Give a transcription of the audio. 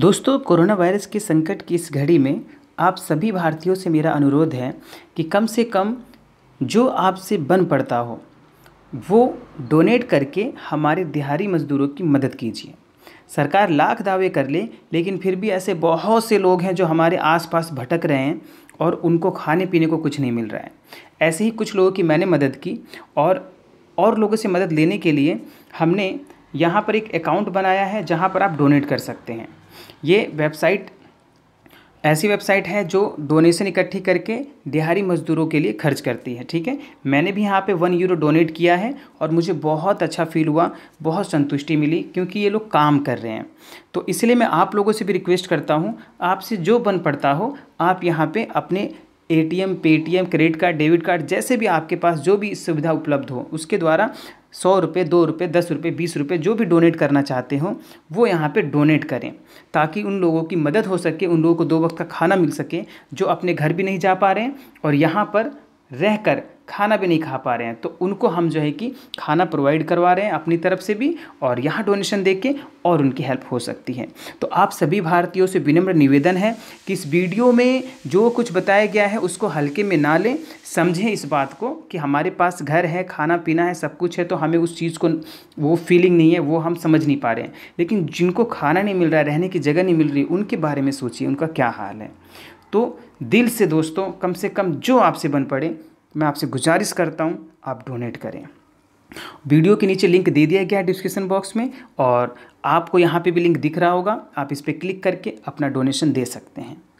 दोस्तों corona virus के संकट की इस घड़ी में आप सभी भारतीयों से मेरा अनुरोध है कि कम से कम जो आपसे बन पड़ता हो वो डोनेट करके हमारे दिहाड़ी मज़दूरों की मदद कीजिए सरकार लाख दावे कर ले, लेकिन फिर भी ऐसे बहुत से लोग हैं जो हमारे आसपास भटक रहे हैं और उनको खाने पीने को कुछ नहीं मिल रहा है ऐसे ही कुछ लोगों की मैंने मदद की और और लोगों से मदद लेने के लिए हमने यहाँ पर एक अकाउंट बनाया है जहाँ पर आप डोनेट कर सकते हैं ये वेबसाइट ऐसी वेबसाइट है जो डोनेशन इकट्ठी करके दिहाड़ी मजदूरों के लिए खर्च करती है ठीक है मैंने भी यहाँ पे वन यूरो डोनेट किया है और मुझे बहुत अच्छा फील हुआ बहुत संतुष्टि मिली क्योंकि ये लोग काम कर रहे हैं तो इसलिए मैं आप लोगों से भी रिक्वेस्ट करता हूँ आपसे जो बन पड़ता हो आप यहाँ पर अपने ATM Paytm credit card debit card जैसे भी आपके पास जो भी सुविधा उपलब्ध हो उसके द्वारा सौ रुपये दो रुपये दस रुपये बीस रुपये जो भी डोनेट करना चाहते हो वो यहाँ पे डोनेट करें ताकि उन लोगों की मदद हो सके उन लोगों को दो वक्त का खाना मिल सके जो अपने घर भी नहीं जा पा रहे हैं और यहाँ पर रह कर खाना भी नहीं खा पा रहे हैं तो उनको हम जो है कि खाना प्रोवाइड करवा रहे हैं अपनी तरफ से भी और यहाँ डोनेशन दे के और उनकी हेल्प हो सकती है तो आप सभी भारतीयों से विनम्र निवेदन है कि इस वीडियो में जो कुछ बताया गया है उसको हल्के में ना लें समझें इस बात को कि हमारे पास घर है खाना पीना है सब कुछ है तो हमें उस चीज़ को वो फीलिंग नहीं है वो हम समझ नहीं पा रहे हैं लेकिन जिनको खाना नहीं मिल रहा है रहने की जगह नहीं मिल रही उनके बारे में सोचिए उनका क्या हाल है तो दिल से दोस्तों कम से कम जो आपसे बन पड़े मैं आपसे गुजारिश करता हूँ आप डोनेट करें वीडियो के नीचे लिंक दे दिया गया है डिस्क्रिप्शन बॉक्स में और आपको यहाँ पे भी लिंक दिख रहा होगा आप इस पर क्लिक करके अपना डोनेशन दे सकते हैं